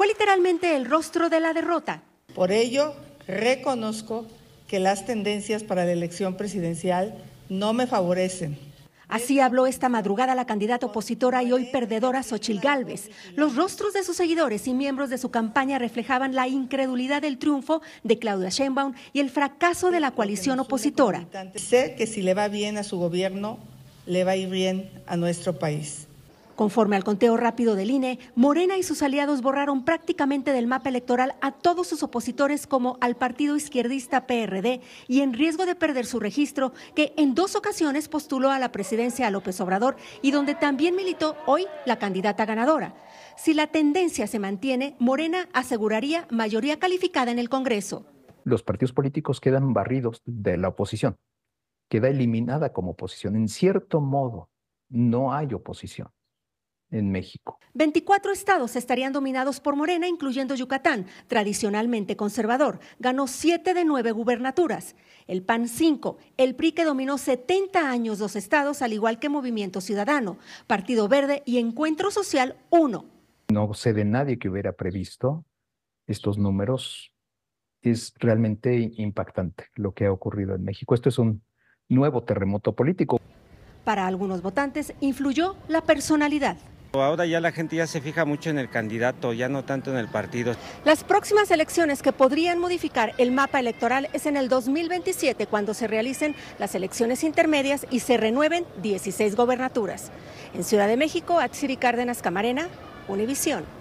Fue literalmente el rostro de la derrota. Por ello, reconozco que las tendencias para la elección presidencial no me favorecen. Así habló esta madrugada la candidata opositora y hoy perdedora Xochil Gálvez. Los rostros de sus seguidores y miembros de su campaña reflejaban la incredulidad del triunfo de Claudia Sheinbaum y el fracaso de la coalición opositora. Sé que si le va bien a su gobierno, le va a ir bien a nuestro país. Conforme al conteo rápido del INE, Morena y sus aliados borraron prácticamente del mapa electoral a todos sus opositores como al partido izquierdista PRD y en riesgo de perder su registro, que en dos ocasiones postuló a la presidencia a López Obrador y donde también militó hoy la candidata ganadora. Si la tendencia se mantiene, Morena aseguraría mayoría calificada en el Congreso. Los partidos políticos quedan barridos de la oposición, queda eliminada como oposición. En cierto modo, no hay oposición en México. 24 estados estarían dominados por Morena, incluyendo Yucatán, tradicionalmente conservador. Ganó 7 de 9 gubernaturas. El PAN 5, el PRI que dominó 70 años dos estados, al igual que Movimiento Ciudadano, Partido Verde y Encuentro Social 1. No sé de nadie que hubiera previsto estos números. Es realmente impactante lo que ha ocurrido en México. Esto es un nuevo terremoto político. Para algunos votantes influyó la personalidad. Ahora ya la gente ya se fija mucho en el candidato, ya no tanto en el partido. Las próximas elecciones que podrían modificar el mapa electoral es en el 2027, cuando se realicen las elecciones intermedias y se renueven 16 gobernaturas. En Ciudad de México, Atsiri Cárdenas Camarena, Univisión.